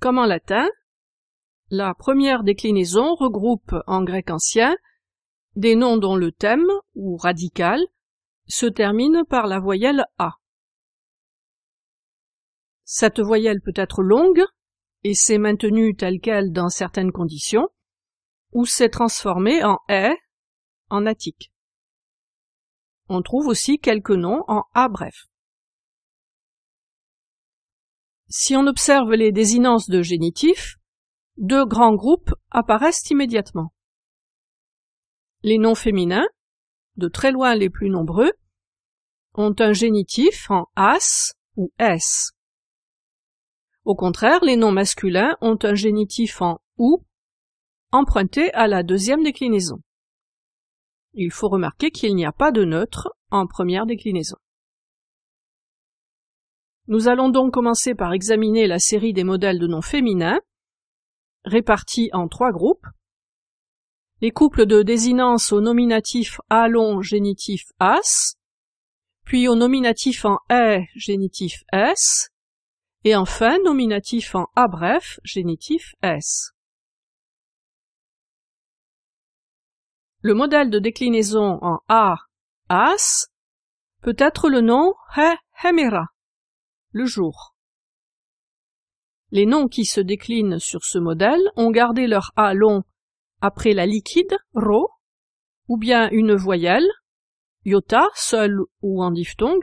Comme en latin, la première déclinaison regroupe en grec ancien des noms dont le thème ou radical se termine par la voyelle A. Cette voyelle peut être longue et s'est maintenue telle qu'elle dans certaines conditions, ou s'est transformée en a, en attique. On trouve aussi quelques noms en a bref. Si on observe les désinences de génitifs, deux grands groupes apparaissent immédiatement. Les noms féminins, de très loin les plus nombreux, ont un génitif en as ou s. Au contraire, les noms masculins ont un génitif en ou emprunté à la deuxième déclinaison. Il faut remarquer qu'il n'y a pas de neutre en première déclinaison. Nous allons donc commencer par examiner la série des modèles de noms féminins, répartis en trois groupes. Les couples de désinence au nominatif long génitif as, puis au nominatif en E génitif s, et enfin nominatif en a bref génitif s. Le modèle de déclinaison en a as peut être le nom he le jour. Les noms qui se déclinent sur ce modèle ont gardé leur A long après la liquide, Rho, ou bien une voyelle, iota, seul ou en diphtongue,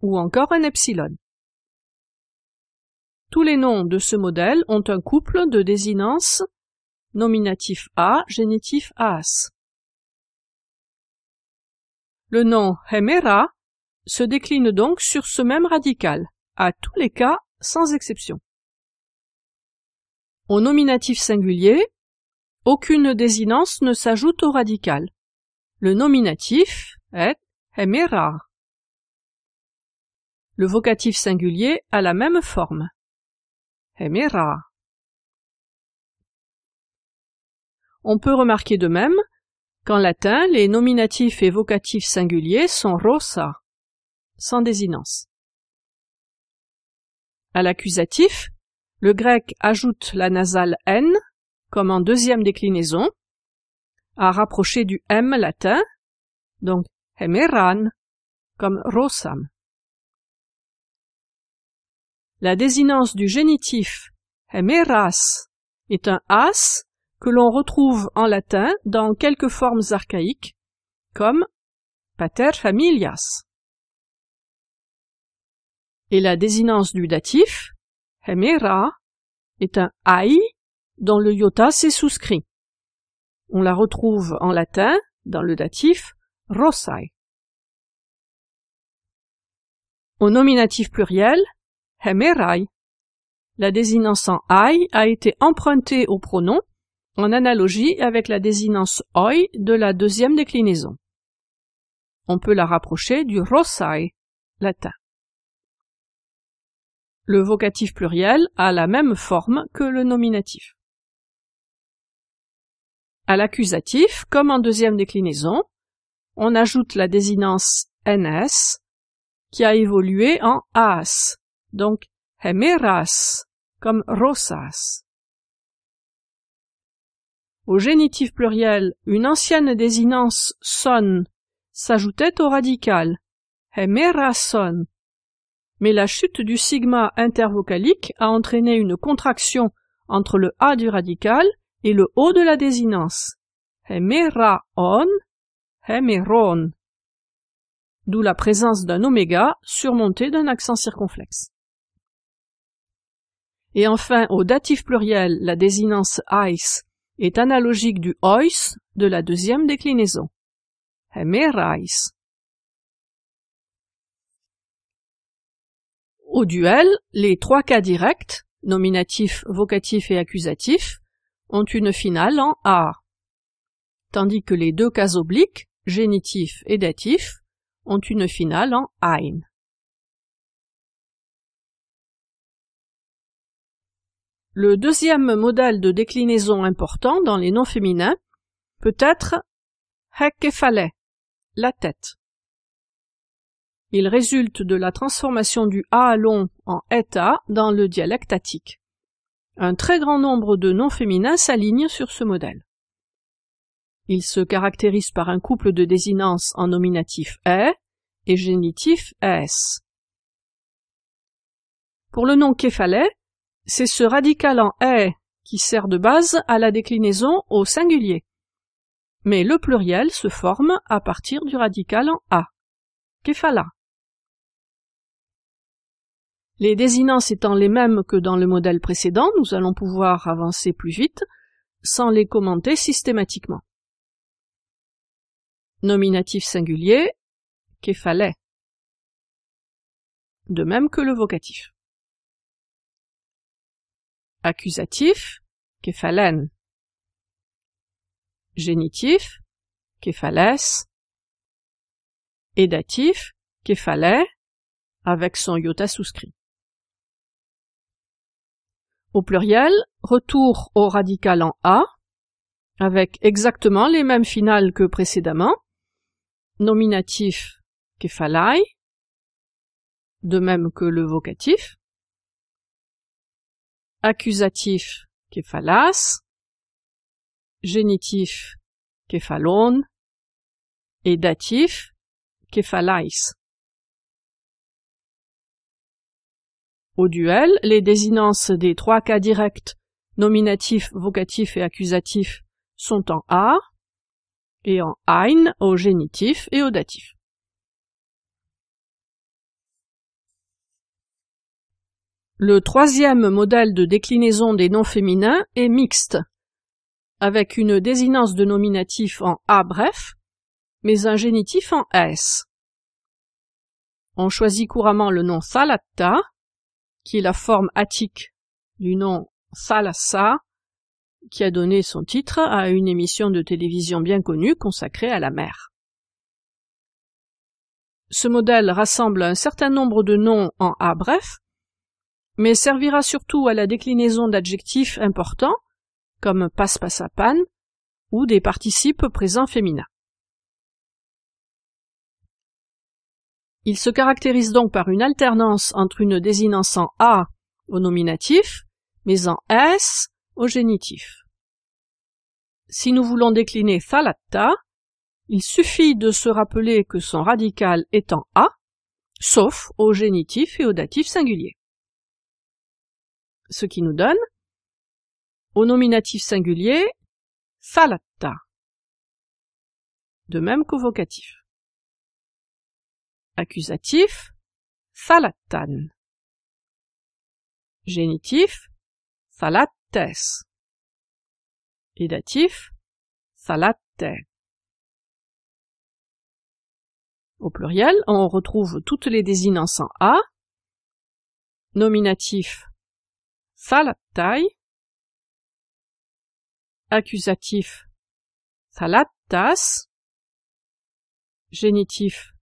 ou encore un epsilon. Tous les noms de ce modèle ont un couple de désinences nominatif A, génitif AS. Le nom Hemera se décline donc sur ce même radical à tous les cas sans exception. Au nominatif singulier, aucune désinence ne s'ajoute au radical. Le nominatif est hemera. Le vocatif singulier a la même forme. Hemerar. On peut remarquer de même qu'en latin, les nominatifs et vocatifs singuliers sont rosa, sans désinence. À l'accusatif, le grec ajoute la nasale n comme en deuxième déclinaison, à rapprocher du m latin, donc hemeran, comme rosam. La désinence du génitif hemeras est un as que l'on retrouve en latin dans quelques formes archaïques, comme pater familias et la désinence du datif, hemera, est un ai dont le iota s'est souscrit. On la retrouve en latin dans le datif rosai. Au nominatif pluriel, hemerai, la désinence en ai a été empruntée au pronom en analogie avec la désinence oi de la deuxième déclinaison. On peut la rapprocher du rosai latin. Le vocatif pluriel a la même forme que le nominatif. À l'accusatif, comme en deuxième déclinaison, on ajoute la désinence ns qui a évolué en as, donc hemeras, comme rosas. Au génitif pluriel, une ancienne désinence son s'ajoutait au radical hemerason mais la chute du sigma intervocalique a entraîné une contraction entre le A du radical et le O de la désinence. Hemeraon, hemeron. D'où la présence d'un oméga surmonté d'un accent circonflexe. Et enfin, au datif pluriel, la désinence ice est analogique du ois de la deuxième déclinaison. Hemerais. Au duel, les trois cas directs, nominatif, vocatif et accusatif, ont une finale en A, tandis que les deux cas obliques, génitif et datif, ont une finale en ein. Le deuxième modèle de déclinaison important dans les noms féminins peut être hekefale, la tête. Il résulte de la transformation du a long en eta dans le dialecte Un très grand nombre de noms féminins s'alignent sur ce modèle. Il se caractérise par un couple de désinences en nominatif E et génitif S. Pour le nom képhalais, c'est ce radical en E qui sert de base à la déclinaison au singulier. Mais le pluriel se forme à partir du radical en a. Képhala. Les désinences étant les mêmes que dans le modèle précédent, nous allons pouvoir avancer plus vite sans les commenter systématiquement. Nominatif singulier, kefalais. De même que le vocatif. Accusatif, kefalen. Génitif, Képhalès. Et datif, avec son iota souscrit au pluriel, retour au radical en A, avec exactement les mêmes finales que précédemment, nominatif kephalai, de même que le vocatif, accusatif kephalas, génitif kephalon, et datif kephalais. Au duel, les désinences des trois cas directs, nominatif, vocatif et accusatif, sont en A et en ein au génitif et au datif. Le troisième modèle de déclinaison des noms féminins est mixte, avec une désinence de nominatif en A bref, mais un génitif en S. On choisit couramment le nom salatta qui est la forme attique du nom Thalassa, qui a donné son titre à une émission de télévision bien connue consacrée à la mer. Ce modèle rassemble un certain nombre de noms en A bref, mais servira surtout à la déclinaison d'adjectifs importants, comme passe-passe à ou des participes présents féminins. Il se caractérise donc par une alternance entre une désinence en A au nominatif, mais en S au génitif. Si nous voulons décliner thalatta, il suffit de se rappeler que son radical est en A, sauf au génitif et au datif singulier. Ce qui nous donne au nominatif singulier thalatta, de même qu'au vocatif. Accusatif, salatan. Génitif, salates. Datif, salate. Au pluriel, on retrouve toutes les désinences en A. Nominatif, salatai. Accusatif, salatas. Génitif,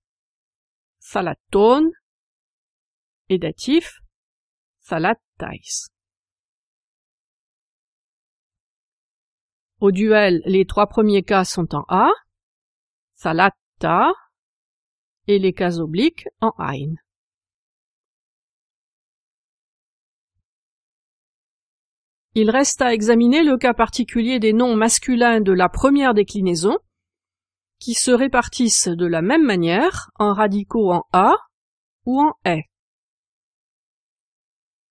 et datif Au duel, les trois premiers cas sont en A, salata, et les cas obliques en ein. Il reste à examiner le cas particulier des noms masculins de la première déclinaison, qui se répartissent de la même manière en radicaux en A ou en E.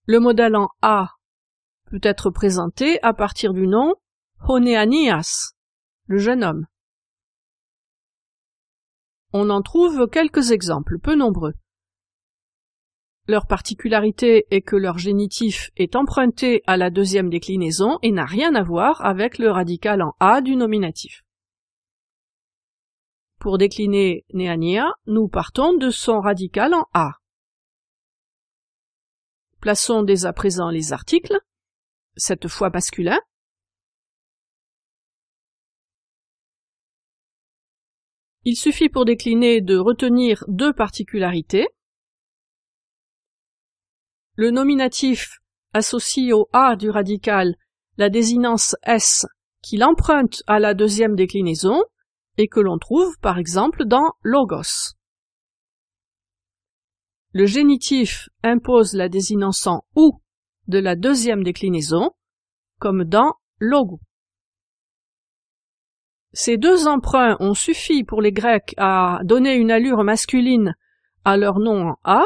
Le modèle en A peut être présenté à partir du nom Honeanias, le jeune homme. On en trouve quelques exemples, peu nombreux. Leur particularité est que leur génitif est emprunté à la deuxième déclinaison et n'a rien à voir avec le radical en A du nominatif. Pour décliner néania, nous partons de son radical en A. Plaçons dès à présent les articles, cette fois masculins. Il suffit pour décliner de retenir deux particularités. Le nominatif associe au A du radical la désinence S qu'il emprunte à la deuxième déclinaison, et que l'on trouve par exemple dans logos. Le génitif impose la désinence en ou de la deuxième déclinaison, comme dans logo. Ces deux emprunts ont suffi pour les Grecs à donner une allure masculine à leur nom en A.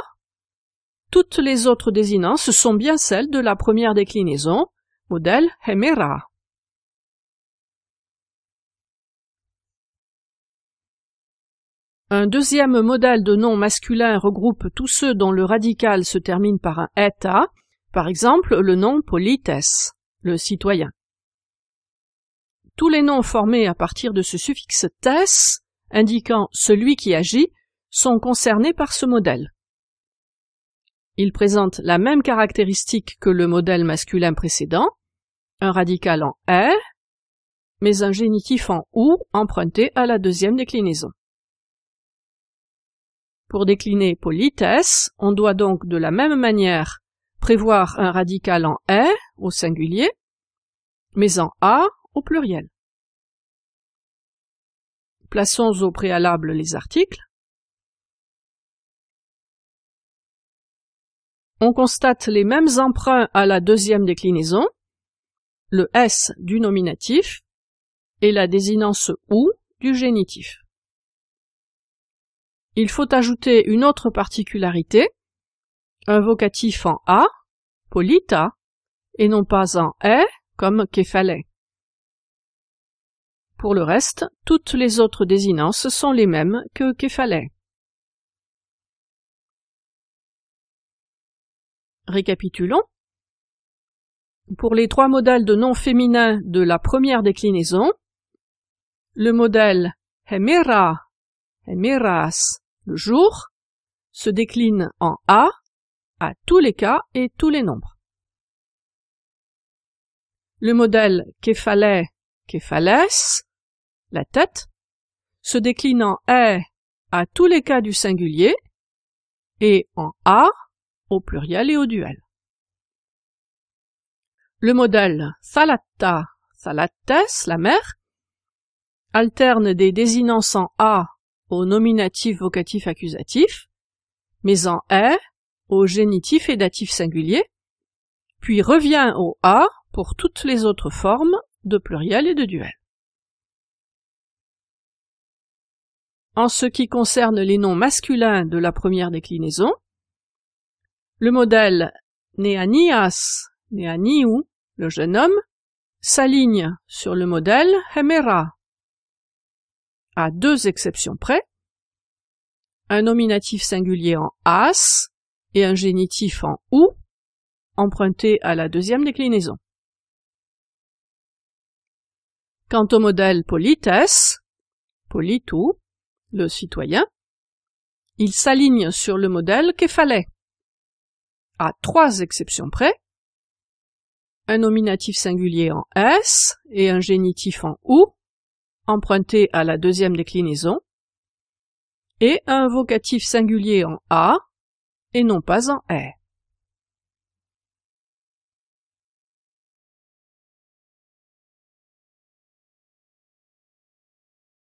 Toutes les autres désinences sont bien celles de la première déclinaison, modèle Hemera. Un deuxième modèle de nom masculin regroupe tous ceux dont le radical se termine par un eta, par exemple le nom politès, le citoyen. Tous les noms formés à partir de ce suffixe tes, indiquant celui qui agit, sont concernés par ce modèle. Il présente la même caractéristique que le modèle masculin précédent, un radical en est, mais un génitif en ou emprunté à la deuxième déclinaison. Pour décliner politesse, on doit donc de la même manière prévoir un radical en est au singulier, mais en a au pluriel. Plaçons au préalable les articles. On constate les mêmes emprunts à la deuxième déclinaison, le S du nominatif et la désinence OU du génitif il faut ajouter une autre particularité, un vocatif en A, polita, et non pas en E, comme kefale. Pour le reste, toutes les autres désinences sont les mêmes que kephale. Récapitulons. Pour les trois modèles de noms féminins de la première déclinaison, le modèle le jour, se décline en A à tous les cas et tous les nombres. Le modèle Képhalais, Képhalès, la tête, se décline en A e, à tous les cas du singulier et en A au pluriel et au duel. Le modèle salata »« Salates, la mère, alterne des désinences en A au nominatif vocatif accusatif, mais en est au génitif et datif singulier, puis revient au a pour toutes les autres formes de pluriel et de duel. En ce qui concerne les noms masculins de la première déclinaison, le modèle neanias Néaniou, le jeune homme, s'aligne sur le modèle Hemera, à deux exceptions près, un nominatif singulier en as et un génitif en ou, emprunté à la deuxième déclinaison. Quant au modèle polites, politou, le citoyen, il s'aligne sur le modèle fallait ?» à trois exceptions près, un nominatif singulier en s et un génitif en ou, emprunté à la deuxième déclinaison, et un vocatif singulier en A et non pas en R.